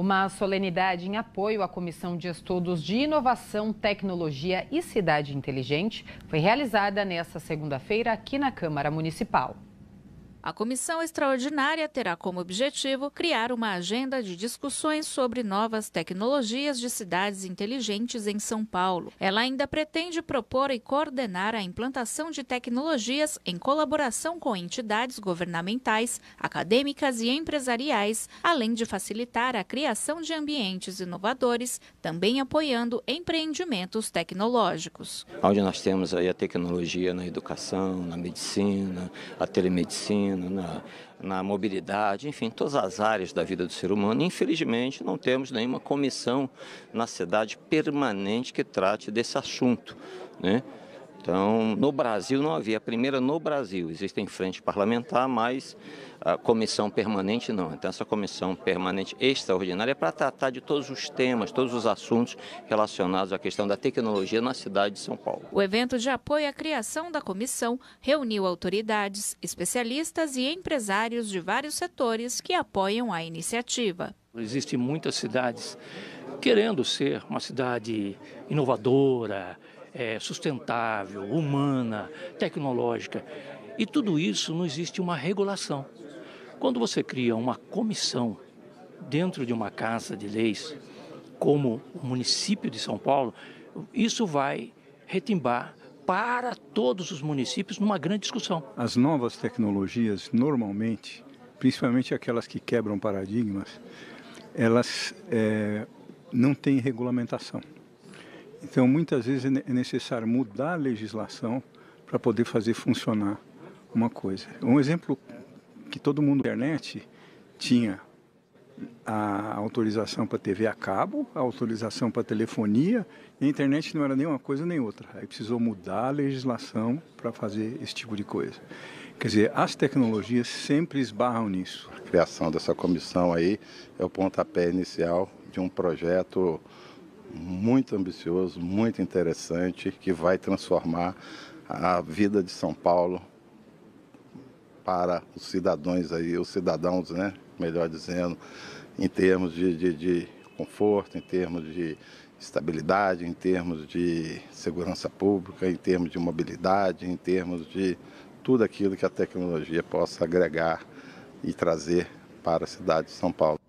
uma solenidade em apoio à Comissão de Estudos de Inovação, Tecnologia e Cidade Inteligente foi realizada nesta segunda-feira aqui na Câmara Municipal. A comissão extraordinária terá como objetivo criar uma agenda de discussões sobre novas tecnologias de cidades inteligentes em São Paulo. Ela ainda pretende propor e coordenar a implantação de tecnologias em colaboração com entidades governamentais, acadêmicas e empresariais, além de facilitar a criação de ambientes inovadores, também apoiando empreendimentos tecnológicos. Onde nós temos aí a tecnologia na educação, na medicina, a telemedicina na, na mobilidade, enfim, todas as áreas da vida do ser humano. Infelizmente, não temos nenhuma comissão na cidade permanente que trate desse assunto. Né? Então, no Brasil não havia. A primeira no Brasil. Existem frente parlamentar, mas a comissão permanente não. Então, essa comissão permanente extraordinária é para tratar de todos os temas, todos os assuntos relacionados à questão da tecnologia na cidade de São Paulo. O evento de apoio à criação da comissão reuniu autoridades, especialistas e empresários de vários setores que apoiam a iniciativa. Existem muitas cidades querendo ser uma cidade inovadora, é, sustentável, humana, tecnológica. E tudo isso não existe uma regulação. Quando você cria uma comissão dentro de uma casa de leis, como o município de São Paulo, isso vai retimbar para todos os municípios numa grande discussão. As novas tecnologias, normalmente, principalmente aquelas que quebram paradigmas, elas é, não têm regulamentação. Então, muitas vezes é, é necessário mudar a legislação para poder fazer funcionar uma coisa. Um exemplo que todo mundo na internet tinha a autorização para TV a cabo, a autorização para telefonia, e a internet não era nem uma coisa nem outra. Aí precisou mudar a legislação para fazer esse tipo de coisa. Quer dizer, as tecnologias sempre esbarram nisso. A criação dessa comissão aí é o pontapé inicial de um projeto muito ambicioso, muito interessante, que vai transformar a vida de São Paulo para os cidadãos aí, os cidadãos, né, melhor dizendo, em termos de, de, de conforto, em termos de estabilidade, em termos de segurança pública, em termos de mobilidade, em termos de tudo aquilo que a tecnologia possa agregar e trazer para a cidade de São Paulo.